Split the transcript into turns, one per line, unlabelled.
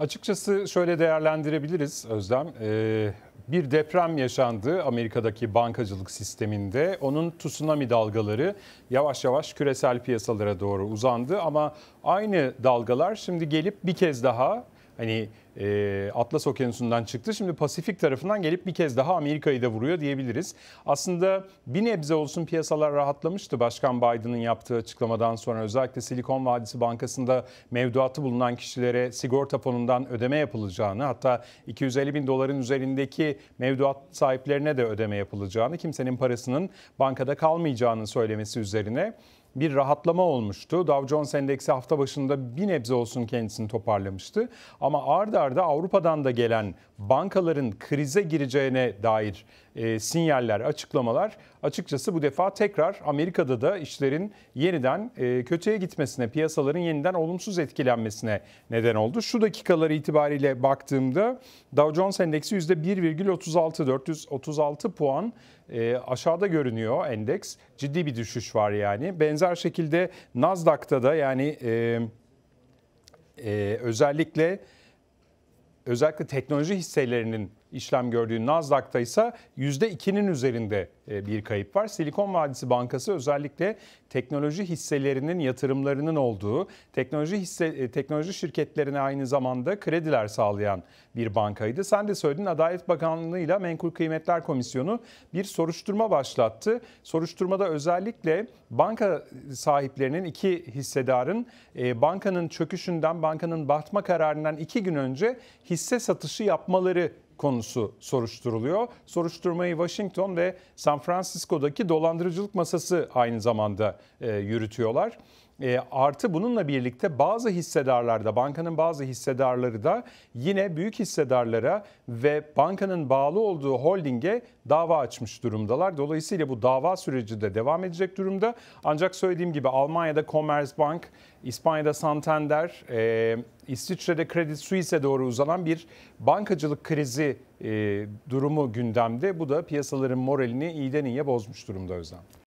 Açıkçası şöyle değerlendirebiliriz Özlem. Ee, bir deprem yaşandı Amerika'daki bankacılık sisteminde. Onun tsunami dalgaları yavaş yavaş küresel piyasalara doğru uzandı ama aynı dalgalar şimdi gelip bir kez daha hani e, Atlas Okyanusu'ndan çıktı. Şimdi Pasifik tarafından gelip bir kez daha Amerika'yı da vuruyor diyebiliriz. Aslında bir nebze olsun piyasalar rahatlamıştı Başkan Biden'ın yaptığı açıklamadan sonra. Özellikle Silikon Vadisi Bankası'nda mevduatı bulunan kişilere sigorta fonundan ödeme yapılacağını hatta 250 bin doların üzerindeki mevduat sahiplerine de ödeme yapılacağını kimsenin parasının bankada kalmayacağını söylemesi üzerine bir rahatlama olmuştu. Dow Jones Endeksi hafta başında bir nebze olsun kendisini toparlamıştı. Ama ard arda Avrupa'dan da gelen bankaların krize gireceğine dair e, sinyaller, açıklamalar açıkçası bu defa tekrar Amerika'da da işlerin yeniden e, kötüye gitmesine, piyasaların yeniden olumsuz etkilenmesine neden oldu. Şu dakikalar itibariyle baktığımda Dow Jones Endeksi %1,36 436 puan e, aşağıda görünüyor endeks. Ciddi bir düşüş var yani. Benzer benzer şekilde Nasdaq'ta da yani e, e, özellikle özellikle teknoloji hisselerinin işlem gördüğü Nasdaq'ta ise %2'nin üzerinde e, bir kayıp var. Silikon Vadisi Bankası özellikle teknoloji hisselerinin yatırımlarının olduğu, teknoloji hisse e, teknoloji şirketlerine aynı zamanda krediler sağlayan bir bankaydı. Sen de söyledin Adalet Bakanlığı ile Menkul Kıymetler Komisyonu bir soruşturma başlattı. Soruşturmada özellikle banka sahiplerinin iki hissedarın e, bankanın çöküşünden, bankanın batma kararından iki gün önce hisse satışı yapmaları konusu soruşturuluyor. Soruşturmayı Washington ve San Francisco'daki dolandırıcılık masası aynı zamanda e, yürütüyorlar. E, artı bununla birlikte bazı hissedarlarda, bankanın bazı hissedarları da yine büyük hissedarlara ve bankanın bağlı olduğu holdinge dava açmış durumdalar. Dolayısıyla bu dava süreci de devam edecek durumda. Ancak söylediğim gibi Almanya'da Commerzbank, İspanya'da Santander, e, İsviçre'de Credit Suisse'e doğru uzanan bir bankacılık krizi e, durumu gündemde. Bu da piyasaların moralini iyiden iyiye bozmuş durumda Özlem.